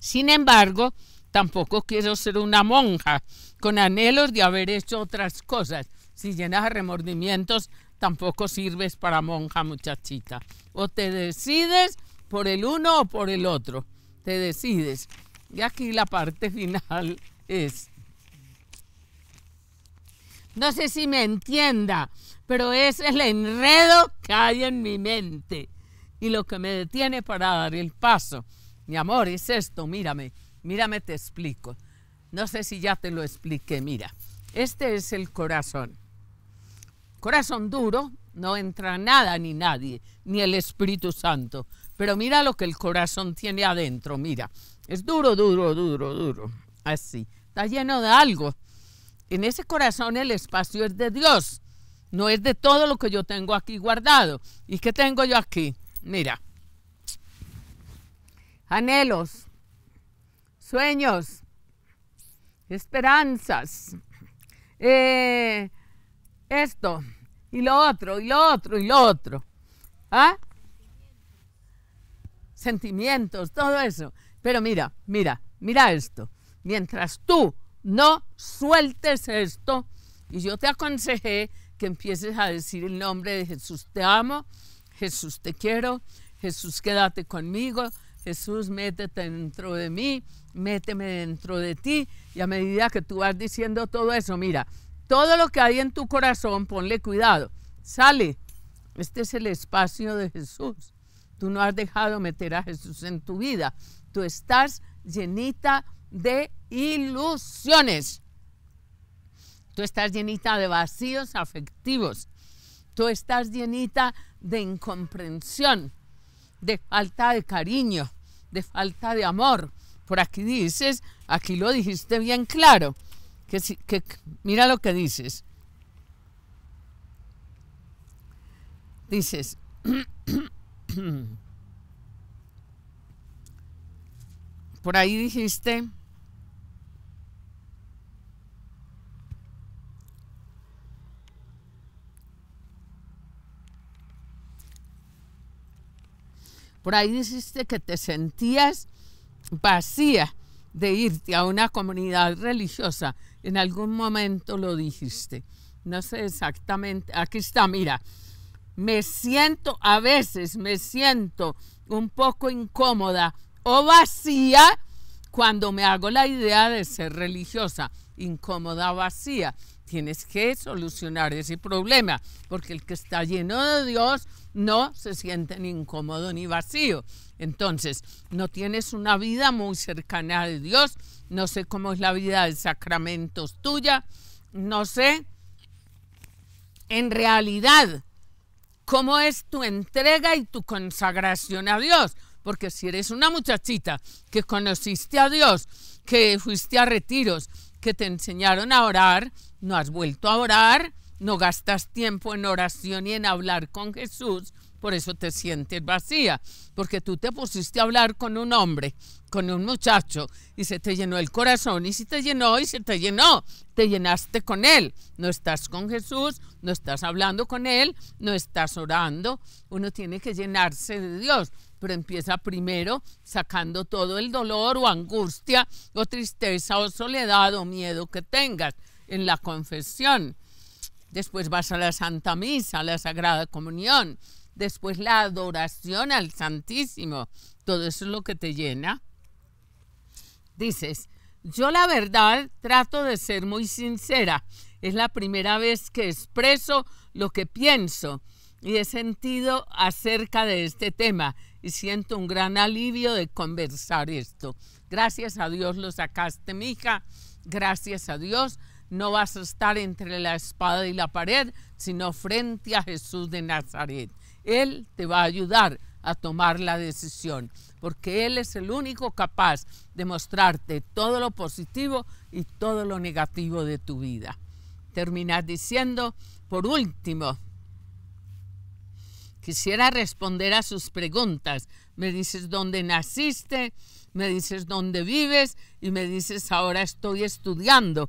Sin embargo, tampoco quiero ser una monja con anhelos de haber hecho otras cosas. Si llenas de remordimientos, tampoco sirves para monja, muchachita. O te decides por el uno o por el otro. Te decides. Y aquí la parte final es no sé si me entienda, pero ese es el enredo que hay en mi mente. Y lo que me detiene para dar el paso, mi amor, es esto, mírame, mírame, te explico. No sé si ya te lo expliqué, mira, este es el corazón. Corazón duro, no entra nada ni nadie, ni el Espíritu Santo. Pero mira lo que el corazón tiene adentro, mira. Es duro, duro, duro, duro. Así. Está lleno de algo en ese corazón el espacio es de Dios, no es de todo lo que yo tengo aquí guardado. ¿Y qué tengo yo aquí? Mira, anhelos, sueños, esperanzas, eh, esto y lo otro y lo otro y lo otro. ¿Ah? Sentimientos, todo eso. Pero mira, mira, mira esto. Mientras tú no sueltes esto. Y yo te aconsejé que empieces a decir el nombre de Jesús, te amo, Jesús, te quiero, Jesús, quédate conmigo, Jesús, métete dentro de mí, méteme dentro de ti. Y a medida que tú vas diciendo todo eso, mira, todo lo que hay en tu corazón, ponle cuidado, sale. Este es el espacio de Jesús. Tú no has dejado meter a Jesús en tu vida. Tú estás llenita de ilusiones. Tú estás llenita de vacíos afectivos. Tú estás llenita de incomprensión, de falta de cariño, de falta de amor. Por aquí dices, aquí lo dijiste bien claro, que, que mira lo que dices. Dices, por ahí dijiste, Por ahí dijiste que te sentías vacía de irte a una comunidad religiosa. En algún momento lo dijiste. No sé exactamente. Aquí está, mira. Me siento, a veces me siento un poco incómoda o vacía cuando me hago la idea de ser religiosa. Incómoda, vacía tienes que solucionar ese problema, porque el que está lleno de Dios no se siente ni incómodo ni vacío. Entonces, no tienes una vida muy cercana a Dios, no sé cómo es la vida de sacramentos tuya, no sé en realidad cómo es tu entrega y tu consagración a Dios. Porque si eres una muchachita que conociste a Dios, que fuiste a retiros, que te enseñaron a orar, no has vuelto a orar, no gastas tiempo en oración y en hablar con Jesús, por eso te sientes vacía, porque tú te pusiste a hablar con un hombre, con un muchacho, y se te llenó el corazón, y si te llenó, y se te llenó, te llenaste con él. No estás con Jesús, no estás hablando con él, no estás orando. Uno tiene que llenarse de Dios, pero empieza primero sacando todo el dolor o angustia o tristeza o soledad o miedo que tengas en la confesión, después vas a la Santa Misa, a la Sagrada Comunión, después la adoración al Santísimo, todo eso es lo que te llena. Dices, yo la verdad trato de ser muy sincera, es la primera vez que expreso lo que pienso y he sentido acerca de este tema y siento un gran alivio de conversar esto. Gracias a Dios lo sacaste, mija. Gracias a Dios no vas a estar entre la espada y la pared, sino frente a Jesús de Nazaret. Él te va a ayudar a tomar la decisión, porque Él es el único capaz de mostrarte todo lo positivo y todo lo negativo de tu vida. Terminas diciendo, por último, quisiera responder a sus preguntas. Me dices dónde naciste, me dices dónde vives y me dices ahora estoy estudiando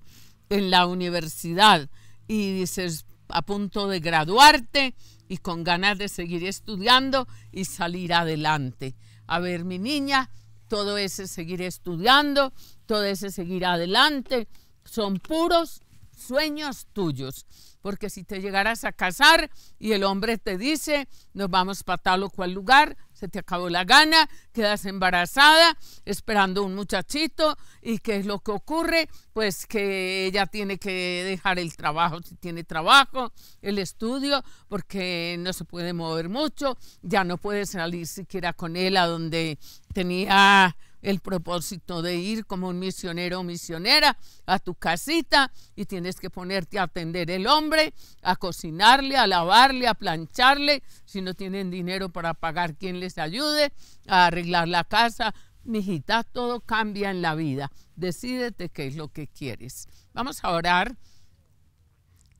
en la universidad y dices, a punto de graduarte y con ganas de seguir estudiando y salir adelante. A ver, mi niña, todo ese seguir estudiando, todo ese seguir adelante, son puros sueños tuyos. Porque si te llegaras a casar y el hombre te dice, nos vamos para tal o cual lugar, se te acabó la gana, quedas embarazada esperando un muchachito y qué es lo que ocurre, pues que ella tiene que dejar el trabajo, si tiene trabajo, el estudio, porque no se puede mover mucho, ya no puede salir siquiera con él a donde tenía el propósito de ir como un misionero o misionera a tu casita y tienes que ponerte a atender el hombre, a cocinarle, a lavarle, a plancharle, si no tienen dinero para pagar quien les ayude, a arreglar la casa. Mijita, todo cambia en la vida. Decídete qué es lo que quieres. Vamos a orar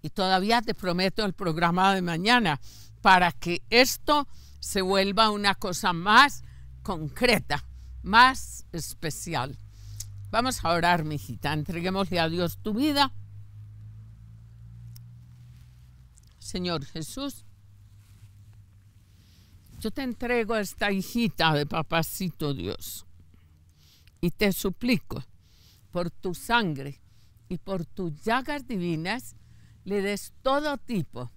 y todavía te prometo el programa de mañana para que esto se vuelva una cosa más concreta más especial. Vamos a orar, mi hijita Entreguémosle a Dios tu vida. Señor Jesús, yo te entrego esta hijita de papacito Dios y te suplico por tu sangre y por tus llagas divinas le des todo tipo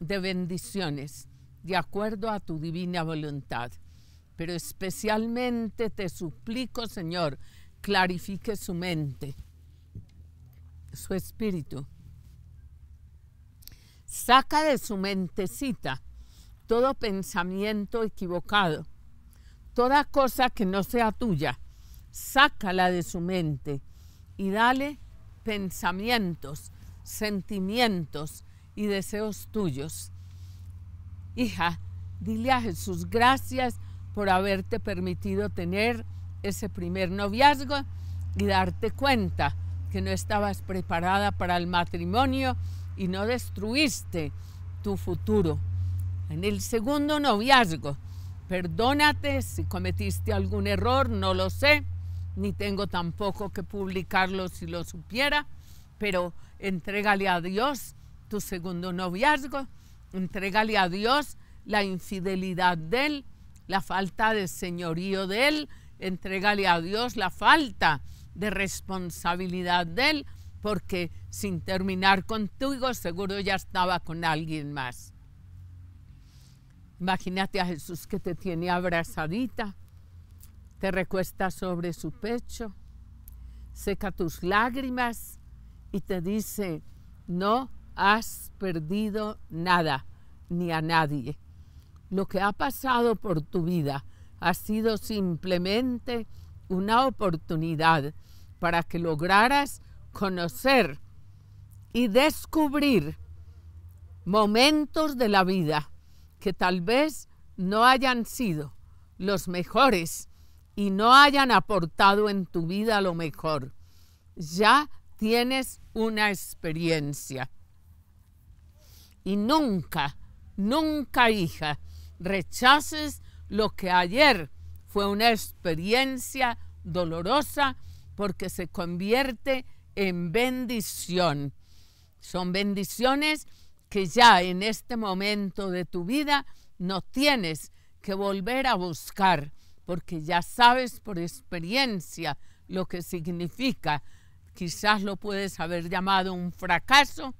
de bendiciones de acuerdo a tu divina voluntad pero especialmente te suplico, Señor, clarifique su mente, su espíritu. Saca de su mentecita todo pensamiento equivocado, toda cosa que no sea tuya, sácala de su mente y dale pensamientos, sentimientos y deseos tuyos. Hija, dile a Jesús, gracias por haberte permitido tener ese primer noviazgo y darte cuenta que no estabas preparada para el matrimonio y no destruiste tu futuro. En el segundo noviazgo, perdónate si cometiste algún error, no lo sé, ni tengo tampoco que publicarlo si lo supiera, pero entrégale a Dios tu segundo noviazgo, entrégale a Dios la infidelidad de él la falta de señorío de Él, entregale a Dios la falta de responsabilidad de Él, porque sin terminar contigo seguro ya estaba con alguien más. Imagínate a Jesús que te tiene abrazadita, te recuesta sobre su pecho, seca tus lágrimas y te dice, no has perdido nada ni a nadie lo que ha pasado por tu vida ha sido simplemente una oportunidad para que lograras conocer y descubrir momentos de la vida que tal vez no hayan sido los mejores y no hayan aportado en tu vida lo mejor. Ya tienes una experiencia. Y nunca, nunca, hija, rechaces lo que ayer fue una experiencia dolorosa porque se convierte en bendición. Son bendiciones que ya en este momento de tu vida no tienes que volver a buscar porque ya sabes por experiencia lo que significa. Quizás lo puedes haber llamado un fracaso.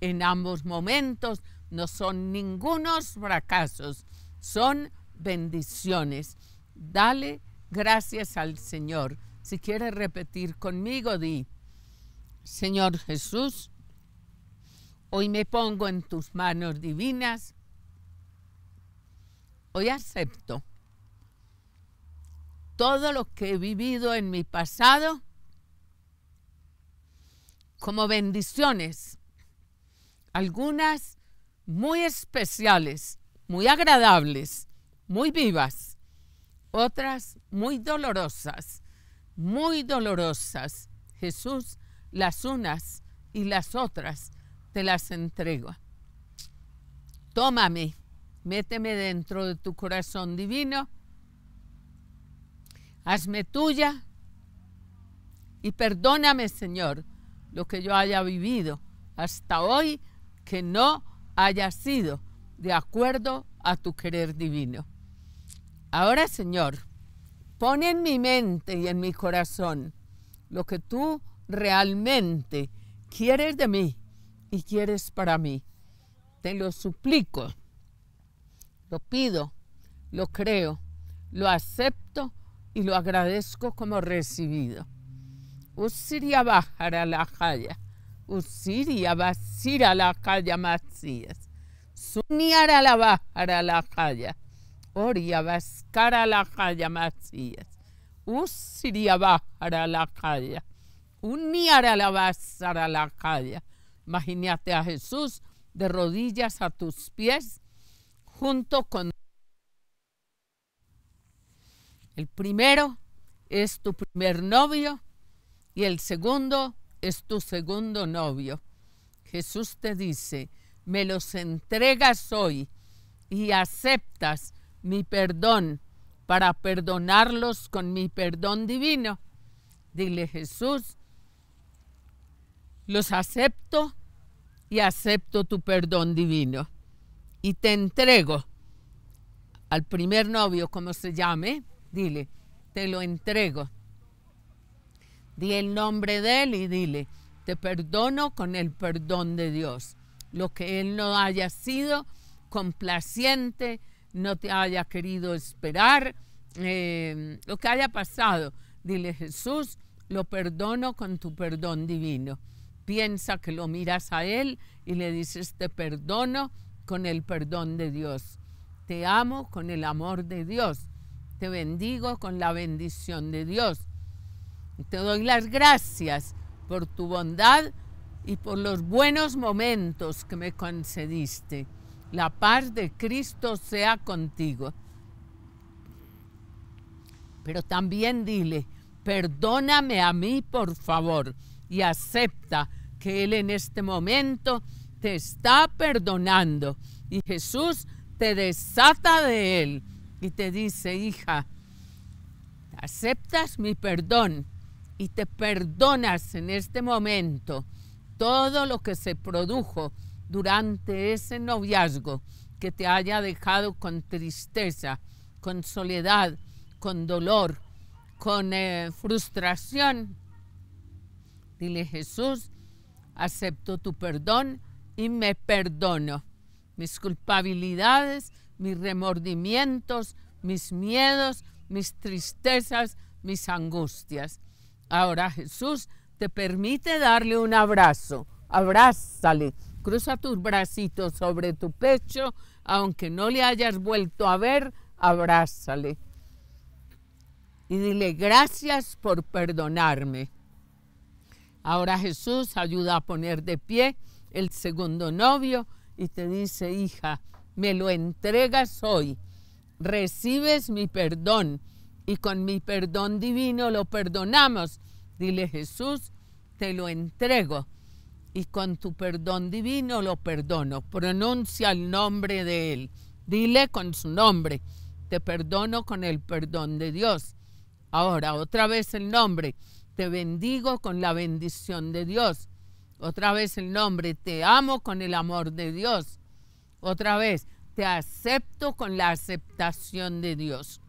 En ambos momentos no son ningunos fracasos, son bendiciones. Dale gracias al Señor. Si quieres repetir conmigo, di, Señor Jesús, hoy me pongo en tus manos divinas. Hoy acepto todo lo que he vivido en mi pasado como bendiciones, algunas muy especiales muy agradables, muy vivas, otras muy dolorosas, muy dolorosas. Jesús, las unas y las otras te las entrego. Tómame, méteme dentro de tu corazón divino, hazme tuya y perdóname, Señor, lo que yo haya vivido hasta hoy que no haya sido de acuerdo a tu querer divino. Ahora, Señor, pon en mi mente y en mi corazón lo que tú realmente quieres de mí y quieres para mí. Te lo suplico, lo pido, lo creo, lo acepto y lo agradezco como recibido. Usiria bajar a la jaya, usiria basir a la calle macías a la a la jaya, oria vascara la jaya macías, usiria a la jaya, a la a la jaya. Imagínate a Jesús de rodillas a tus pies, junto con... El primero es tu primer novio y el segundo es tu segundo novio. Jesús te dice, me los entregas hoy y aceptas mi perdón para perdonarlos con mi perdón divino. Dile Jesús, los acepto y acepto tu perdón divino y te entrego al primer novio, como se llame, dile, te lo entrego. Di el nombre de él y dile, te perdono con el perdón de Dios lo que Él no haya sido complaciente, no te haya querido esperar, eh, lo que haya pasado. Dile, Jesús, lo perdono con tu perdón divino. Piensa que lo miras a Él y le dices, te perdono con el perdón de Dios. Te amo con el amor de Dios. Te bendigo con la bendición de Dios. Te doy las gracias por tu bondad y por los buenos momentos que me concediste. La paz de Cristo sea contigo. Pero también dile, perdóname a mí por favor y acepta que Él en este momento te está perdonando y Jesús te desata de Él y te dice, hija, aceptas mi perdón y te perdonas en este momento todo lo que se produjo durante ese noviazgo que te haya dejado con tristeza, con soledad, con dolor, con eh, frustración. Dile Jesús, acepto tu perdón y me perdono. Mis culpabilidades, mis remordimientos, mis miedos, mis tristezas, mis angustias. Ahora Jesús te permite darle un abrazo. Abrázale. Cruza tus bracitos sobre tu pecho, aunque no le hayas vuelto a ver, abrázale. Y dile, gracias por perdonarme. Ahora Jesús ayuda a poner de pie el segundo novio y te dice, hija, me lo entregas hoy, recibes mi perdón y con mi perdón divino lo perdonamos Dile, Jesús, te lo entrego y con tu perdón divino lo perdono. Pronuncia el nombre de Él. Dile con su nombre, te perdono con el perdón de Dios. Ahora, otra vez el nombre, te bendigo con la bendición de Dios. Otra vez el nombre, te amo con el amor de Dios. Otra vez, te acepto con la aceptación de Dios.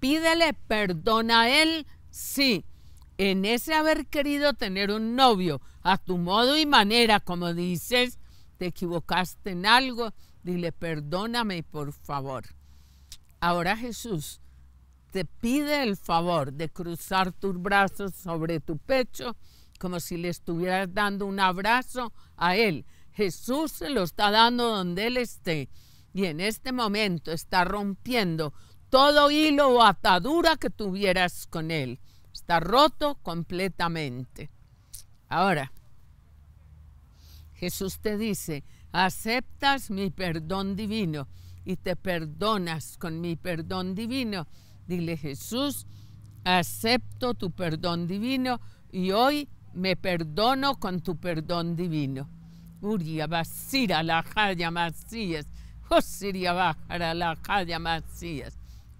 Pídele perdón a Él Sí, en ese haber querido tener un novio a tu modo y manera, como dices, te equivocaste en algo, dile perdóname por favor. Ahora Jesús te pide el favor de cruzar tus brazos sobre tu pecho como si le estuvieras dando un abrazo a Él. Jesús se lo está dando donde Él esté y en este momento está rompiendo todo hilo o atadura que tuvieras con él. Está roto completamente. Ahora, Jesús te dice, aceptas mi perdón divino y te perdonas con mi perdón divino. Dile, Jesús, acepto tu perdón divino y hoy me perdono con tu perdón divino. Uria a la jaya masías, josiria la jaya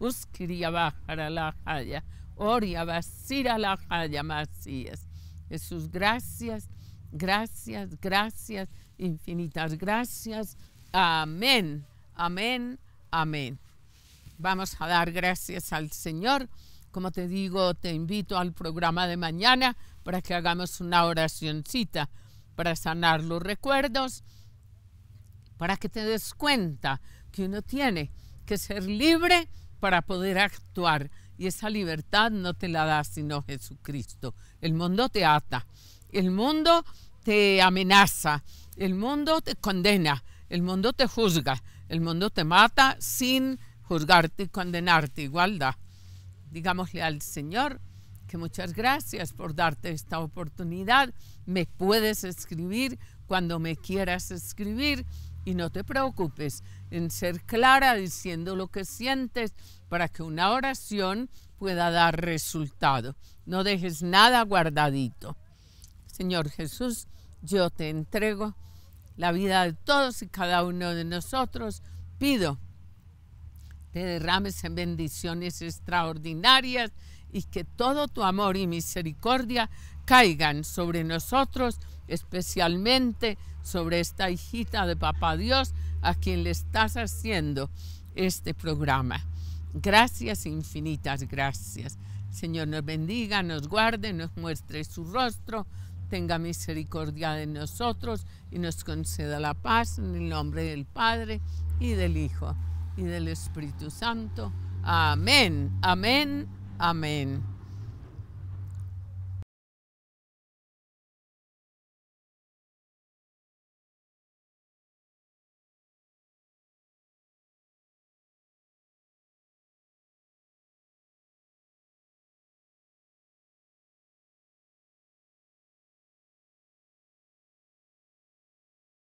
uskiria bajara la jaya, oria basira la jaya, masías. Jesús, gracias, gracias, gracias, infinitas gracias. Amén, amén, amén. Vamos a dar gracias al Señor. Como te digo, te invito al programa de mañana para que hagamos una oracioncita para sanar los recuerdos, para que te des cuenta que uno tiene que ser libre para poder actuar y esa libertad no te la da sino Jesucristo. El mundo te ata, el mundo te amenaza, el mundo te condena, el mundo te juzga, el mundo te mata sin juzgarte y condenarte. Igualdad. Digámosle al Señor que muchas gracias por darte esta oportunidad. Me puedes escribir cuando me quieras escribir y no te preocupes en ser clara diciendo lo que sientes para que una oración pueda dar resultado. No dejes nada guardadito. Señor Jesús, yo te entrego la vida de todos y cada uno de nosotros. Pido te derrames en bendiciones extraordinarias y que todo tu amor y misericordia caigan sobre nosotros, especialmente sobre esta hijita de Papá Dios a quien le estás haciendo este programa. Gracias, infinitas gracias. Señor nos bendiga, nos guarde, nos muestre su rostro, tenga misericordia de nosotros y nos conceda la paz en el nombre del Padre y del Hijo y del Espíritu Santo. Amén, amén, amén.